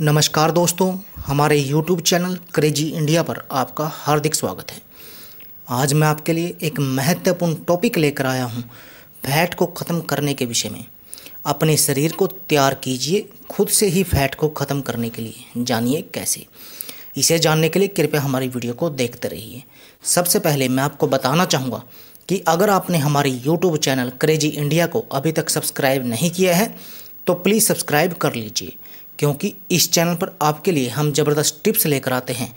नमस्कार दोस्तों हमारे YouTube चैनल क्रेजी इंडिया पर आपका हार्दिक स्वागत है आज मैं आपके लिए एक महत्वपूर्ण टॉपिक लेकर आया हूँ फैट को ख़त्म करने के विषय में अपने शरीर को तैयार कीजिए खुद से ही फैट को ख़त्म करने के लिए जानिए कैसे इसे जानने के लिए कृपया हमारी वीडियो को देखते रहिए सबसे पहले मैं आपको बताना चाहूँगा कि अगर आपने हमारे यूट्यूब चैनल क्रेजी इंडिया को अभी तक सब्सक्राइब नहीं किया है तो प्लीज़ सब्सक्राइब कर लीजिए क्योंकि इस चैनल पर आपके लिए हम ज़बरदस्त टिप्स लेकर आते हैं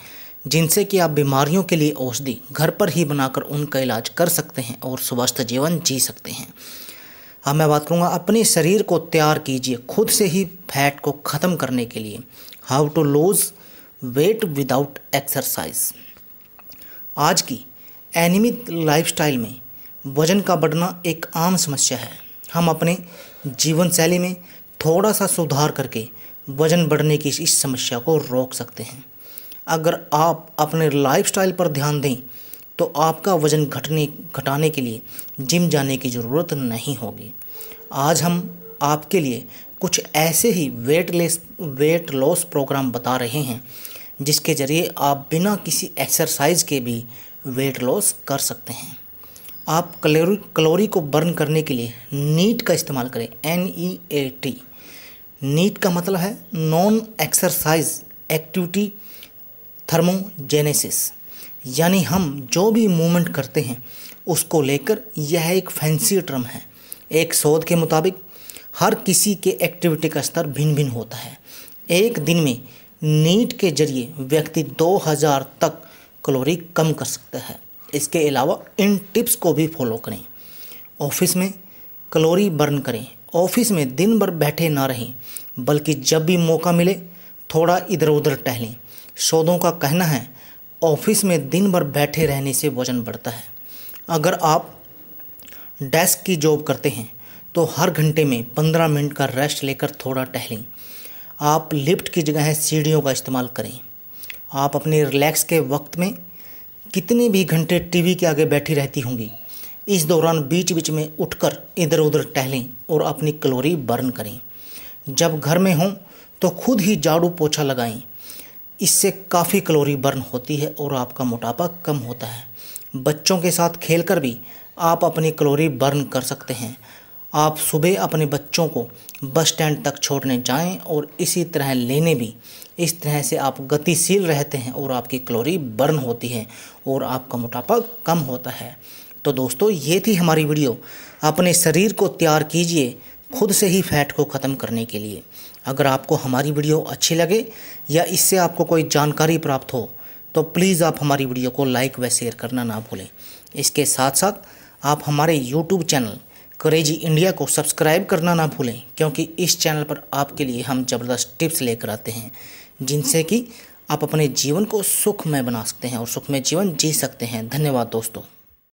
जिनसे कि आप बीमारियों के लिए औषधि घर पर ही बनाकर उनका इलाज कर सकते हैं और स्वस्थ जीवन जी सकते हैं अब मैं बात करूँगा अपने शरीर को तैयार कीजिए खुद से ही फैट को ख़त्म करने के लिए how to lose weight without exercise आज की एनिमित लाइफस्टाइल में वजन का बढ़ना एक आम समस्या है हम अपने जीवन शैली में थोड़ा सा सुधार करके वज़न बढ़ने की इस समस्या को रोक सकते हैं अगर आप अपने लाइफस्टाइल पर ध्यान दें तो आपका वज़न घटने घटाने के लिए जिम जाने की ज़रूरत नहीं होगी आज हम आपके लिए कुछ ऐसे ही weight less weight loss program बता रहे हैं जिसके ज़रिए आप बिना किसी एक्सरसाइज के भी वेट लॉस कर सकते हैं आप कलोरी कलोरी को बर्न करने के लिए नीट का इस्तेमाल करें N E A T neat का मतलब है नॉन एक्सरसाइज एक्टिविटी थर्मोजेनेसिस यानी हम जो भी मूवमेंट करते हैं उसको लेकर यह एक फैंसी टर्म है एक शोध के मुताबिक हर किसी के एक्टिविटी का स्तर भिन्न भिन्न होता है एक दिन में नीट के जरिए व्यक्ति 2000 तक कैलोरी कम कर सकता है इसके अलावा इन टिप्स को भी फॉलो करें ऑफिस में कैलोरी बर्न करें ऑफिस में दिन भर बैठे ना रहें बल्कि जब भी मौका मिले थोड़ा इधर उधर टहलें शोधों का कहना है ऑफिस में दिन भर बैठे रहने से वजन बढ़ता है अगर आप डेस्क की जॉब करते हैं तो हर घंटे में पंद्रह मिनट का रेस्ट लेकर थोड़ा टहलें आप लिफ्ट की जगह सीढ़ियों का इस्तेमाल करें आप अपने रिलैक्स के वक्त में कितने भी घंटे टीवी के आगे बैठी रहती होंगी इस दौरान बीच बीच में उठकर इधर उधर टहलें और अपनी कैलोरी बर्न करें जब घर में हों तो खुद ही झाड़ू पोछा लगाएं इससे काफ़ी कैलोरी बर्न होती है और आपका मोटापा कम होता है बच्चों के साथ खेलकर भी आप अपनी कैलोरी बर्न कर सकते हैं आप सुबह अपने बच्चों को बस स्टैंड तक छोड़ने जाएं और इसी तरह लेने भी इस तरह से आप गतिशील रहते हैं और आपकी कैलोरी बर्न होती है और आपका मोटापा कम होता है तो दोस्तों ये थी हमारी वीडियो अपने शरीर को तैयार कीजिए खुद से ही फैट को ख़त्म करने के लिए अगर आपको हमारी वीडियो अच्छी लगे या इससे आपको कोई जानकारी प्राप्त हो तो प्लीज़ आप हमारी वीडियो को लाइक व शेयर करना ना भूलें इसके साथ साथ आप हमारे यूट्यूब चैनल करेजी इंडिया को सब्सक्राइब करना ना भूलें क्योंकि इस चैनल पर आपके लिए हम ज़बरदस्त टिप्स लेकर आते हैं जिनसे कि आप अपने जीवन को सुखमय बना सकते हैं और सुखमय जीवन जी सकते हैं धन्यवाद दोस्तों